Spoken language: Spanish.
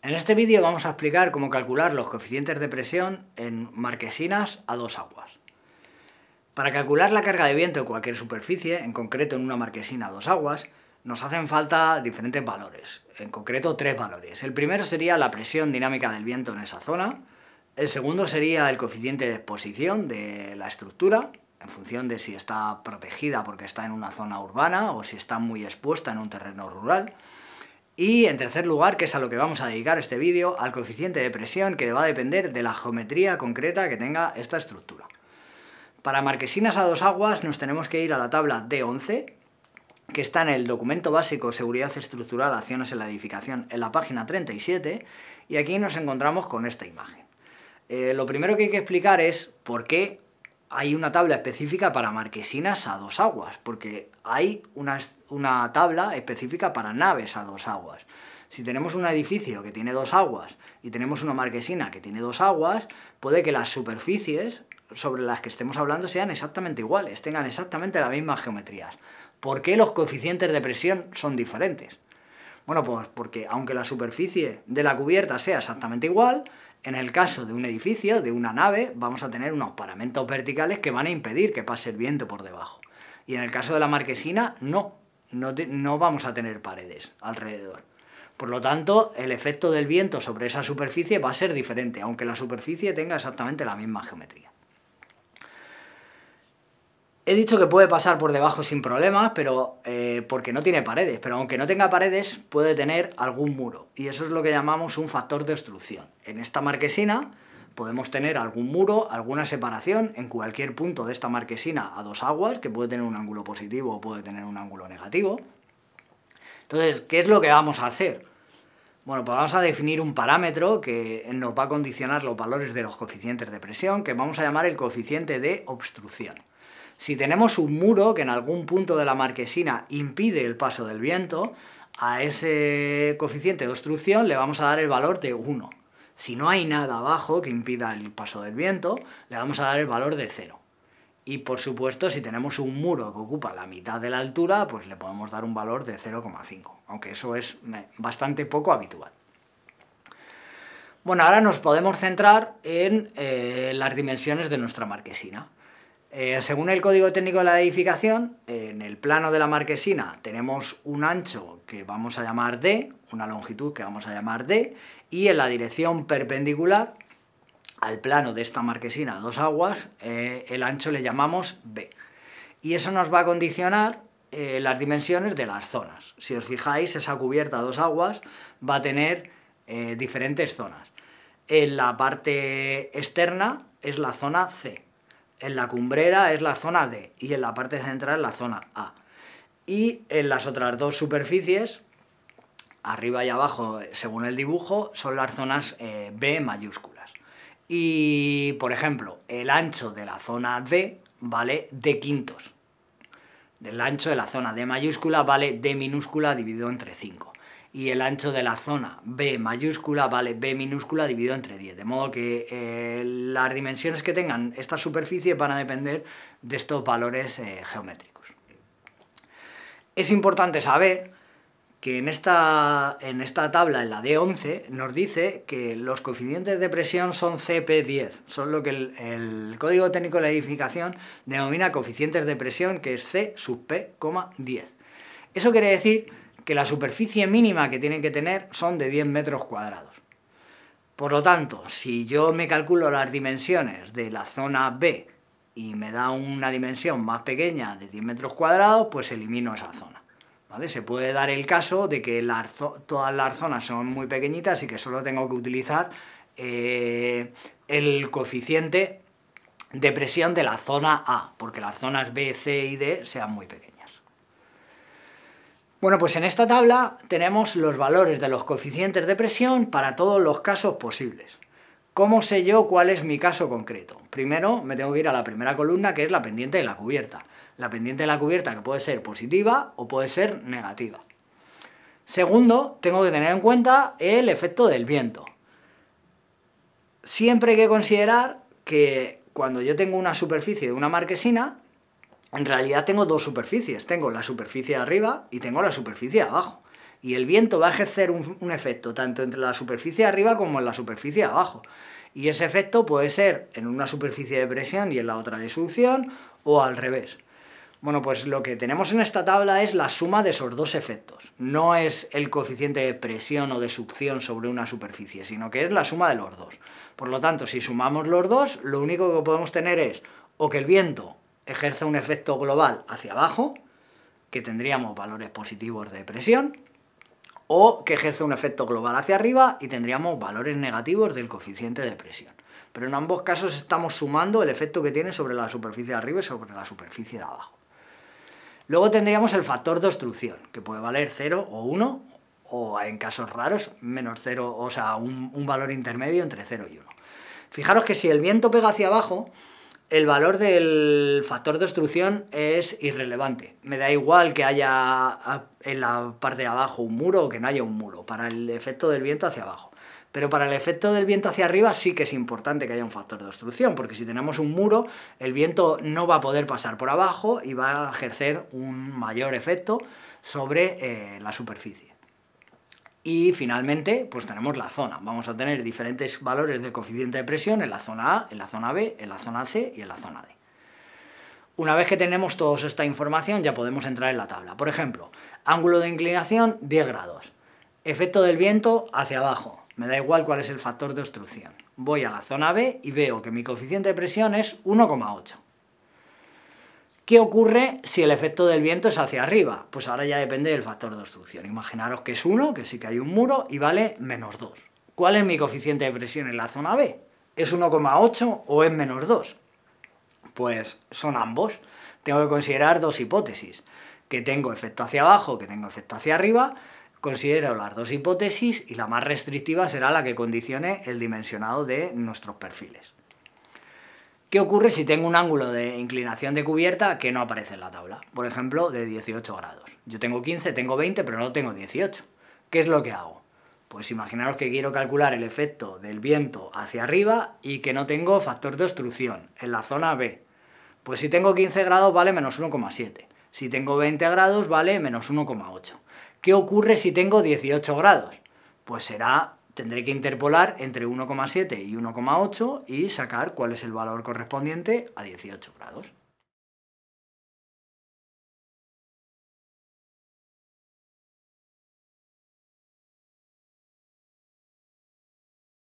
En este vídeo vamos a explicar cómo calcular los coeficientes de presión en marquesinas a dos aguas. Para calcular la carga de viento en cualquier superficie, en concreto en una marquesina a dos aguas, nos hacen falta diferentes valores, en concreto tres valores. El primero sería la presión dinámica del viento en esa zona, el segundo sería el coeficiente de exposición de la estructura, en función de si está protegida porque está en una zona urbana o si está muy expuesta en un terreno rural, y en tercer lugar, que es a lo que vamos a dedicar este vídeo, al coeficiente de presión que va a depender de la geometría concreta que tenga esta estructura. Para marquesinas a dos aguas nos tenemos que ir a la tabla D11, que está en el documento básico Seguridad Estructural, Acciones en la Edificación, en la página 37, y aquí nos encontramos con esta imagen. Eh, lo primero que hay que explicar es por qué hay una tabla específica para marquesinas a dos aguas, porque hay una, una, tabla específica para naves a dos aguas. Si tenemos un edificio que tiene dos aguas y tenemos una marquesina que tiene dos aguas, puede que las superficies sobre las que estemos hablando sean exactamente iguales, tengan exactamente las mismas geometrías. ¿Por qué los coeficientes de presión son diferentes? Bueno, pues porque aunque la superficie de la cubierta sea exactamente igual, en el caso de un edificio, de una nave, vamos a tener unos paramentos verticales que van a impedir que pase el viento por debajo. Y en el caso de la marquesina, no, no, no vamos a tener paredes alrededor. Por lo tanto, el efecto del viento sobre esa superficie va a ser diferente, aunque la superficie tenga exactamente la misma geometría. He dicho que puede pasar por debajo sin problemas, pero eh, porque no tiene paredes. Pero aunque no tenga paredes, puede tener algún muro. Y eso es lo que llamamos un factor de obstrucción. En esta marquesina podemos tener algún muro, alguna separación en cualquier punto de esta marquesina a dos aguas, que puede tener un ángulo positivo o puede tener un ángulo negativo. Entonces, ¿qué es lo que vamos a hacer? Bueno, pues vamos a definir un parámetro que nos va a condicionar los valores de los coeficientes de presión, que vamos a llamar el coeficiente de obstrucción. Si tenemos un muro que en algún punto de la marquesina impide el paso del viento, a ese coeficiente de obstrucción le vamos a dar el valor de 1. Si no hay nada abajo que impida el paso del viento, le vamos a dar el valor de 0. Y por supuesto, si tenemos un muro que ocupa la mitad de la altura, pues le podemos dar un valor de 0,5, aunque eso es eh, bastante poco habitual. Bueno, ahora nos podemos centrar en eh, las dimensiones de nuestra marquesina. Eh, según el código técnico de la edificación, en el plano de la marquesina tenemos un ancho que vamos a llamar D, una longitud que vamos a llamar D, y en la dirección perpendicular al plano de esta marquesina dos aguas, eh, el ancho le llamamos B. Y eso nos va a condicionar eh, las dimensiones de las zonas. Si os fijáis, esa cubierta a dos aguas va a tener eh, diferentes zonas. En la parte externa es la zona C, en la cumbrera es la zona D y en la parte central la zona A. Y en las otras dos superficies, arriba y abajo, según el dibujo, son las zonas B mayúsculas. Y, por ejemplo, el ancho de la zona D vale D quintos. El ancho de la zona D mayúscula vale D minúscula dividido entre 5. Y el ancho de la zona B mayúscula vale B minúscula dividido entre 10. De modo que eh, las dimensiones que tengan esta superficie van a depender de estos valores eh, geométricos. Es importante saber que en esta, en esta tabla, en la D11, nos dice que los coeficientes de presión son CP10, son lo que el, el Código Técnico de la Edificación denomina coeficientes de presión, que es C sub P, 10. Eso quiere decir que la superficie mínima que tienen que tener son de 10 metros cuadrados. Por lo tanto, si yo me calculo las dimensiones de la zona B y me da una dimensión más pequeña de 10 metros cuadrados, pues elimino esa zona. Se puede dar el caso de que todas las zonas son muy pequeñitas y que solo tengo que utilizar eh, el coeficiente de presión de la zona A, porque las zonas B, C y D sean muy pequeñas. Bueno, pues en esta tabla tenemos los valores de los coeficientes de presión para todos los casos posibles. ¿Cómo sé yo cuál es mi caso concreto? Primero me tengo que ir a la primera columna, que es la pendiente de la cubierta. La pendiente de la cubierta que puede ser positiva o puede ser negativa. Segundo, tengo que tener en cuenta el efecto del viento. Siempre hay que considerar que cuando yo tengo una superficie de una marquesina, en realidad tengo dos superficies. Tengo la superficie de arriba y tengo la superficie de abajo y el viento va a ejercer un, efecto tanto entre la superficie de arriba como en la superficie de abajo. Y ese efecto puede ser en una superficie de presión y en la otra de succión o al revés. Bueno, pues lo que tenemos en esta tabla es la suma de esos dos efectos. No es el coeficiente de presión o de succión sobre una superficie, sino que es la suma de los dos. Por lo tanto, si sumamos los dos, lo único que podemos tener es o que el viento ejerza un efecto global hacia abajo, que tendríamos valores positivos de presión, o que ejerce un efecto global hacia arriba y tendríamos valores negativos del coeficiente de presión. Pero en ambos casos estamos sumando el efecto que tiene sobre la superficie de arriba y sobre la superficie de abajo. Luego tendríamos el factor de obstrucción, que puede valer 0 o 1, o en casos raros, menos 0, o sea, un, un valor intermedio entre 0 y 1. Fijaros que si el viento pega hacia abajo, el valor del factor de obstrucción es irrelevante. Me da igual que haya en la parte de abajo un muro o que no haya un muro, para el efecto del viento hacia abajo. Pero para el efecto del viento hacia arriba sí que es importante que haya un factor de obstrucción, porque si tenemos un muro, el viento no va a poder pasar por abajo y va a ejercer un mayor efecto sobre eh, la superficie. Y finalmente, pues tenemos la zona. Vamos a tener diferentes valores de coeficiente de presión en la zona A, en la zona B, en la zona C y en la zona D. Una vez que tenemos toda esta información, ya podemos entrar en la tabla. Por ejemplo, ángulo de inclinación 10 grados. Efecto del viento hacia abajo. Me da igual cuál es el factor de obstrucción. Voy a la zona B y veo que mi coeficiente de presión es 1,8. ¿Qué ocurre si el efecto del viento es hacia arriba? Pues ahora ya depende del factor de obstrucción. Imaginaros que es 1, que sí que hay un muro, y vale menos 2. ¿Cuál es mi coeficiente de presión en la zona B? ¿Es 1,8 o es menos 2? Pues son ambos. Tengo que considerar dos hipótesis. Que tengo efecto hacia abajo, que tengo efecto hacia arriba. Considero las dos hipótesis y la más restrictiva será la que condicione el dimensionado de nuestros perfiles. ¿Qué ocurre si tengo un ángulo de inclinación de cubierta que no aparece en la tabla? Por ejemplo, de 18 grados. Yo tengo 15, tengo 20, pero no tengo 18. ¿Qué es lo que hago? Pues imaginaros que quiero calcular el efecto del viento hacia arriba y que no tengo factor de obstrucción en la zona B. Pues si tengo 15 grados vale menos 1,7. Si tengo 20 grados vale menos 1,8. ¿Qué ocurre si tengo 18 grados? Pues será tendré que interpolar entre 1,7 y 1,8 y sacar cuál es el valor correspondiente a 18 grados.